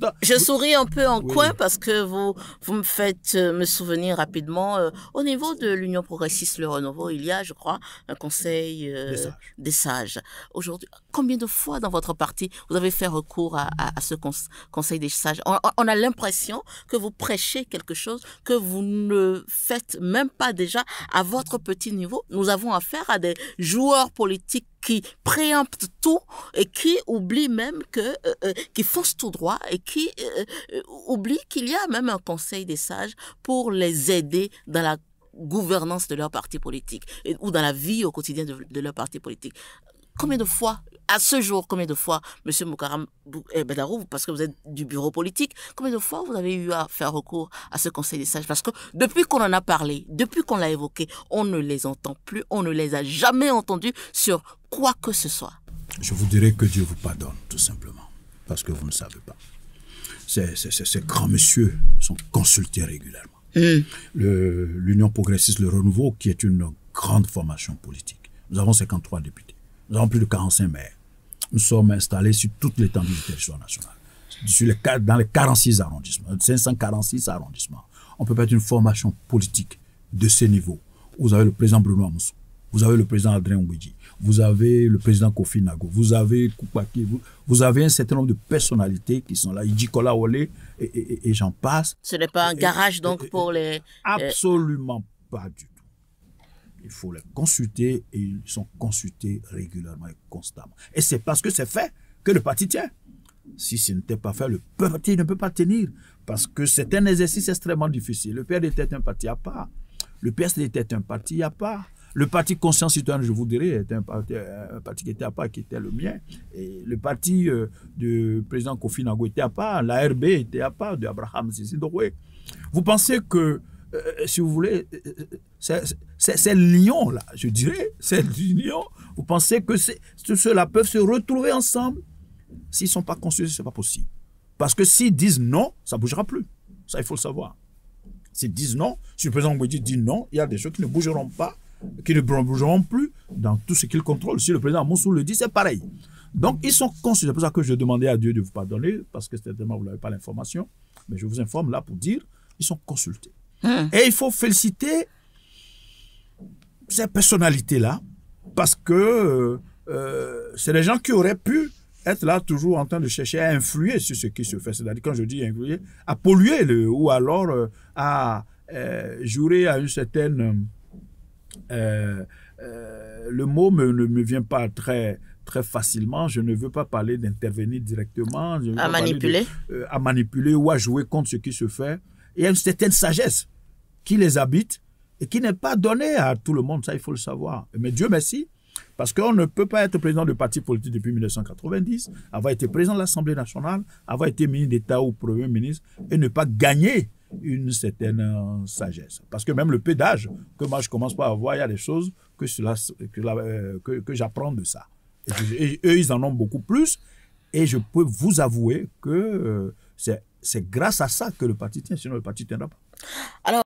Bah, je souris un peu en coin parce que vous, vous me faites euh, me souvenir rapidement. Euh, au niveau de l'Union progressiste Le Renouveau, il y a, je crois, un conseil euh, des sages. Aujourd'hui, combien de fois dans votre parti vous avez fait recours à, ce conseil des sages on a l'impression que vous prêchez quelque chose que vous ne faites même pas déjà à votre petit niveau. Nous avons affaire à des joueurs politiques qui préempte tout et qui oublie même que, euh, euh, qui tout droit et qui euh, oublie qu'il y a même un conseil des sages pour les aider dans la gouvernance de leur parti politique ou dans la vie au quotidien de leur parti politique. Combien de fois à ce jour, combien de fois, Monsieur Moukaram Bedarou, eh, parce que vous êtes du bureau politique, combien de fois vous avez eu à faire recours à ce Conseil des sages Parce que depuis qu'on en a parlé, depuis qu'on l'a évoqué, on ne les entend plus, on ne les a jamais entendus sur quoi que ce soit. Je vous dirais que Dieu vous pardonne, tout simplement, parce que vous ne savez pas. Ces, ces, grands messieurs sont consultés régulièrement. Mmh. L'Union progressiste, le renouveau, qui est une grande formation politique. Nous avons 53 députés. Nous avons plus de 45 maires nous sommes installés sur toute l'étendue du territoire national, dans les 46 arrondissements, 546 arrondissements. On peut être une formation politique de ce niveau. Vous avez le président Bruno Amoussou, vous avez le président Adrien Ouidji, vous avez le président Kofi Nago, vous avez Koupaki, vous, avez un certain nombre de personnalités qui sont là, Idjikola Olé, et, et j'en passe. Ce n'est pas un garage donc pour les... Euh, absolument pas du tout. Il faut les consulter et ils sont consultés régulièrement et constamment. Et c'est parce que c'est fait que le parti tient. Si ce n'était pas fait, le parti ne peut pas tenir parce que c'est un exercice extrêmement difficile. Le PRD était un parti à part. Le PSD était un parti à part. Le parti Conscience citoyenne, je vous dirais, était un parti, qui était à part, qui était le mien. Et le parti de euh, du président Kofi Nago était à part. RB était à part de Abraham Vous pensez que, euh, euh, si vous voulez, c'est le lion, là je dirais, le lion. vous pensez que tous ceux-là peuvent se retrouver ensemble S'ils ne sont pas consultés, ce n'est pas possible. Parce que s'ils disent non, ça ne bougera plus. Ça, il faut le savoir. S'ils disent non, si le président Mbouedi dit non, il y a des choses qui ne bougeront pas, qui ne bougeront plus dans tout ce qu'ils contrôlent. Si le président Moussou le dit, c'est pareil. Donc, ils sont consultés. C'est pour ça que je demandais à Dieu de vous pardonner, parce que certainement, vous n'avez pas l'information. Mais je vous informe là pour dire, ils sont consultés. Hein. Et il faut féliciter ces personnalités-là parce que euh, euh, c'est des gens qui auraient pu être là toujours en train de chercher à influer sur ce qui se fait. C'est-à-dire, quand je dis influer, à polluer le, ou alors euh, à jouer à une certaine... le mot me, ne me vient pas très très facilement. Je ne veux pas parler d'intervenir directement. à manipuler. à manipuler ou à jouer contre ce qui se fait. Il y a une certaine sagesse qui les habite et qui n'est pas donné à tout le monde, ça il faut le savoir. Mais Dieu merci, parce qu'on ne peut pas être président de parti politique depuis 1990, avoir été président de l'Assemblée nationale, avoir été ministre d'État ou Premier ministre, et ne pas gagner une certaine euh, sagesse. Parce que même le pédage que moi je commence pas à avoir, il y a des choses que, cela, que, euh, j'apprends de ça. Et, eux, ils en ont beaucoup plus. Et je peux vous avouer que euh, c'est grâce à ça que le parti tient, sinon le parti ne tiendra pas. Alors,